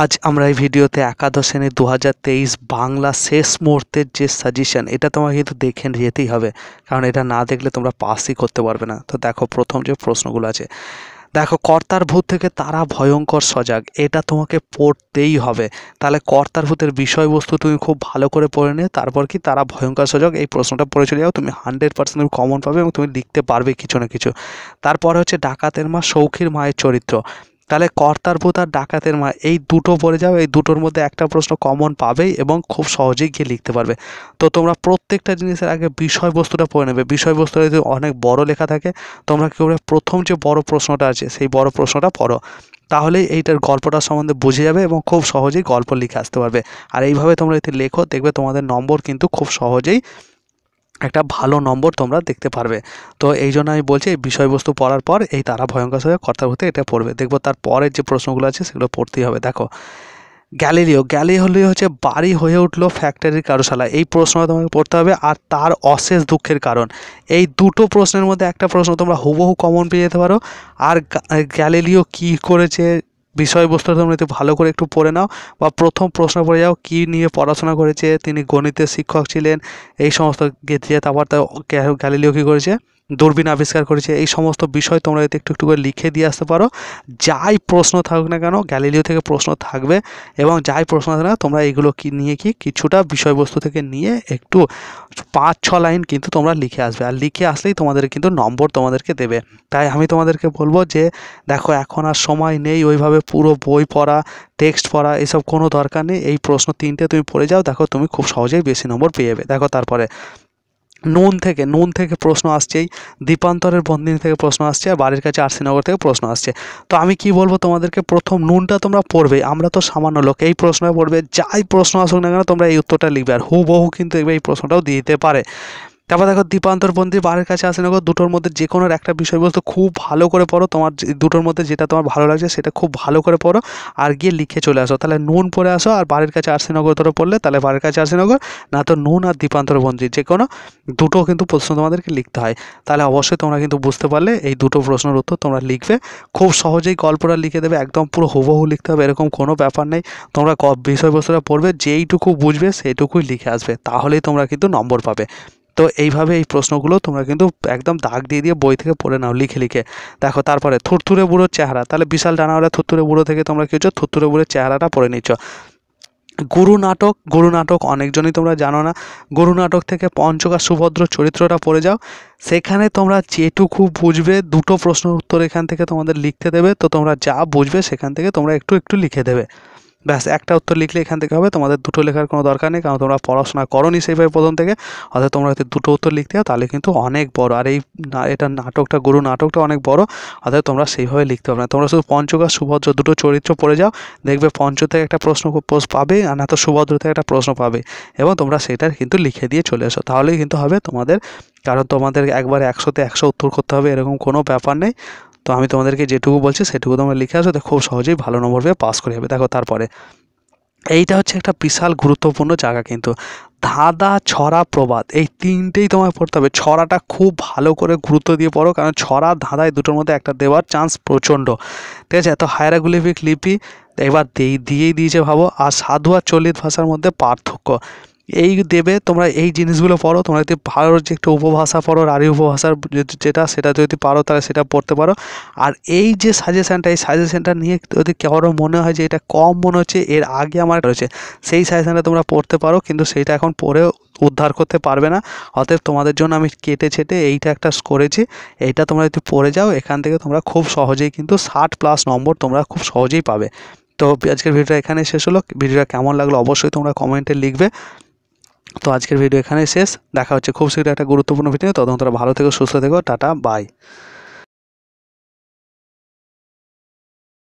আজ আমরা এই ভিডিওতে একাদশ শ্রেণী দু বাংলা শেষ মুহূর্তের যে সাজেশন এটা তোমাকে কিন্তু দেখে যেতেই হবে কারণ এটা না দেখলে তোমরা পাসই করতে পারবে না তো দেখো প্রথম যে প্রশ্নগুলো আছে দেখো কর্তার ভূত থেকে তারা ভয়ঙ্কর সজাগ এটা তোমাকে পড়তেই হবে তাহলে কর্তার ভূতের বিষয়বস্তু তুমি খুব ভালো করে পড়ে নিয়ে তারপর কি তারা ভয়ঙ্কর সজাগ এই প্রশ্নটা পড়ে চলে যাও তুমি হান্ড্রেড পার্সেন্ট কমন পাবে এবং তুমি লিখতে পারবে কিছু না কিছু তারপরে হচ্ছে ডাকাতের মা সৌখীর মায়ের চরিত্র তাহলে ভূত আর ডাকাতের মা এই দুটো পড়ে যাও এই দুটোর মধ্যে একটা প্রশ্ন কমন পাবে এবং খুব সহজেই গিয়ে লিখতে পারবে তো তোমরা প্রত্যেকটা জিনিসের আগে বিষয়বস্তুটা পড়ে নেবে বিষয়বস্তুটা যদি অনেক বড় লেখা থাকে তোমরা কী করবে প্রথম যে বড় প্রশ্নটা আছে সেই বড় প্রশ্নটা পড়ো তাহলে এইটার গল্পটা সম্বন্ধে বুঝে যাবে এবং খুব সহজেই গল্প লিখে আসতে পারবে আর এইভাবে তোমরা যদি লেখো দেখবে তোমাদের নম্বর কিন্তু খুব সহজেই একটা ভালো নম্বর তোমরা দেখতে পারবে তো এই জন্য আমি বলছি এই বিষয়বস্তু পড়ার পর এই তারা ভয়ঙ্কর সাথে কর্তাভূতে এটা পড়বে দেখবো তার পরের যে প্রশ্নগুলো আছে সেগুলো পড়তেই হবে দেখো গ্যালিলিও গ্যালিহলিও হচ্ছে বাড়ি হয়ে উঠলো ফ্যাক্টরির কারুশালা এই প্রশ্ন তোমাকে পড়তে হবে আর তার অশেষ দুঃখের কারণ এই দুটো প্রশ্নের মধ্যে একটা প্রশ্ন তোমরা হুবহু কমন পেয়ে যেতে পারো আর গ্যালিলিও কি করেছে বিষয়বস্তু তোমরা একটু ভালো করে একটু পড়ে নাও বা প্রথম প্রশ্ন পড়ে যাও কি নিয়ে পড়াশোনা করেছে তিনি গণিতের শিক্ষক ছিলেন এই সমস্ত গেছে তারপর তার গ্যালিলিও কী করেছে দূরবীন আবিষ্কার করেছে এই সমস্ত বিষয় তোমরা যদি একটু একটু করে লিখে দিয়ে আসতে পারো যাই প্রশ্ন থাকুক না কেন গ্যালিলিও থেকে প্রশ্ন থাকবে এবং যাই প্রশ্ন থাকে না তোমরা এগুলো কি নিয়ে কি কিছুটা বিষয়বস্তু থেকে নিয়ে একটু পাঁচ ছ লাইন কিন্তু তোমরা লিখে আসবে আর লিখে আসলেই তোমাদের কিন্তু নম্বর তোমাদেরকে দেবে তাই আমি তোমাদেরকে বলবো যে দেখো এখন আর সময় নেই ওইভাবে পুরো বই পড়া টেক্সট পড়া এসব কোনো দরকার নেই এই প্রশ্ন তিনটে তুমি পড়ে যাও দেখো তুমি খুব সহজেই বেশি নম্বর পেয়ে যাবে দেখো তারপরে নুন থেকে নুন থেকে প্রশ্ন আসছেই দীপান্তরের বন্দিনী থেকে প্রশ্ন আসছে আর বাড়ির কাছে আরসিনগর থেকে প্রশ্ন আসছে তো আমি কি বলবো তোমাদেরকে প্রথম নুনটা তোমরা পড়বে আমরা তো সামান্য লোক এই প্রশ্নটা পড়বে যাই প্রশ্ন আসুক না কেন তোমরা এই উত্তরটা লিখবে আর হুবহু কিন্তু এই প্রশ্নটাও দিতে পারে তারপর দেখো বন্দী বারের কাছে আসে দেখো দুটোর মধ্যে যে কোনো একটা বিষয়বস্তু খুব ভালো করে পড়ো তোমার দুটোর মধ্যে যেটা তোমার ভালো লাগছে সেটা খুব ভালো করে পড়ো আর গিয়ে লিখে চলে আসো তাহলে নুন পরে আসো আর বাড়ির কাছে নগর ধরো পড়লে তাহলে বারের কাছে নগর না তো নুন আর দীপান্তরপন্থী যে কোনো দুটো কিন্তু প্রশ্ন তোমাদেরকে লিখতে হয় তাহলে অবশ্যই তোমরা কিন্তু বুঝতে পারলে এই দুটো প্রশ্নের উত্তর তোমরা লিখবে খুব সহজেই গল্পটা লিখে দেবে একদম পুরো হুবহু লিখতে হবে এরকম কোনো ব্যাপার নেই তোমরা বিষয়বস্তুটা পড়বে যেইটুকু বুঝবে সেইটুকুই লিখে আসবে তাহলেই তোমরা কিন্তু নম্বর পাবে তো এইভাবে এই প্রশ্নগুলো তোমরা কিন্তু একদম দাগ দিয়ে দিয়ে বই থেকে পড়ে নাও লিখে লিখে দেখো তারপরে থুরথুরে বুড়োর চেহারা তাহলে বিশাল ডানাওয়ালা থুরথুরে বুড়ো থেকে তোমরা কী হচ্ছ থুরথুরে বুড়োর চেহারাটা পড়ে নিচ্ছ গুরু নাটক গুরু নাটক অনেকজনই তোমরা জানো না গুরু নাটক থেকে পঞ্চকা সুভদ্র চরিত্রটা পড়ে যাও সেখানে তোমরা যেটুকু বুঝবে দুটো প্রশ্ন উত্তর এখান থেকে তোমাদের লিখতে দেবে তো তোমরা যা বুঝবে সেখান থেকে তোমরা একটু একটু লিখে দেবে ব্যাস একটা উত্তর লিখলে এখান থেকে হবে তোমাদের দুটো লেখার কোনো দরকার নেই কারণ তোমরা পড়াশোনা নি সেইভাবে প্রথম থেকে অর্থাৎ তোমরা যদি দুটো উত্তর লিখতে হয় তাহলে কিন্তু অনেক বড় আর এই এটা নাটকটা গুরু নাটকটা অনেক বড় অর্থাৎ তোমরা সেইভাবে লিখতে পারবে না তোমরা শুধু পঞ্চক আর সুভদ্র দুটো চরিত্র পড়ে যাও দেখবে পঞ্চ থেকে একটা প্রশ্ন পাবে আর না তো সুভদ্র থেকে একটা প্রশ্ন পাবে এবং তোমরা সেটার কিন্তু লিখে দিয়ে চলে এসো তাহলেই কিন্তু হবে তোমাদের কারণ তোমাদের একবার একশোতে একশো উত্তর করতে হবে এরকম কোনো ব্যাপার নেই তো আমি তোমাদেরকে যেটুকু বলছি সেটুকু তোমরা লিখে আসো তো খুব সহজেই ভালো নম্বর পেয়ে পাস করে যাবে দেখো তারপরে এইটা হচ্ছে একটা বিশাল গুরুত্বপূর্ণ জায়গা কিন্তু ধাঁধা ছড়া প্রবাদ এই তিনটেই তোমায় পড়তে হবে ছড়াটা খুব ভালো করে গুরুত্ব দিয়ে পড়ো কারণ ছড়া ধাঁধা এই দুটোর মধ্যে একটা দেওয়ার চান্স প্রচণ্ড ঠিক আছে এত হায়রাগুলিফিক লিপি এবার দিয়েই দিয়েছে ভাবো আর সাধু আর চলিত ভাষার মধ্যে পার্থক্য এই দেবে তোমরা এই জিনিসগুলো পড়ো তোমরা যদি ভালো যে একটা উপভাষা পড়ো রাঢ়ী উপভাষার যেটা সেটা যদি পারো তাহলে সেটা পড়তে পারো আর এই যে সাজেশানটা এই সাজেশানটা নিয়ে যদি কারো মনে হয় যে এটা কম মনে হচ্ছে এর আগে আমার রয়েছে সেই সাজেশানটা তোমরা পড়তে পারো কিন্তু সেইটা এখন পড়েও উদ্ধার করতে পারবে না অতএব তোমাদের জন্য আমি কেটে ছেটে এইটা একটা করেছি এইটা তোমরা যদি পড়ে যাও এখান থেকে তোমরা খুব সহজেই কিন্তু ষাট প্লাস নম্বর তোমরা খুব সহজেই পাবে তো আজকের ভিডিওটা এখানে শেষ হলো ভিডিওটা কেমন লাগলো অবশ্যই তোমরা কমেন্টে লিখবে তো আজকের ভিডিও এখানেই শেষ দেখা হচ্ছে খুব শীঘ্রই একটা গুরুত্বপূর্ণ ভিডিও তদন্তরা ভালো থেকো সুস্থ থেকো টাটা বাই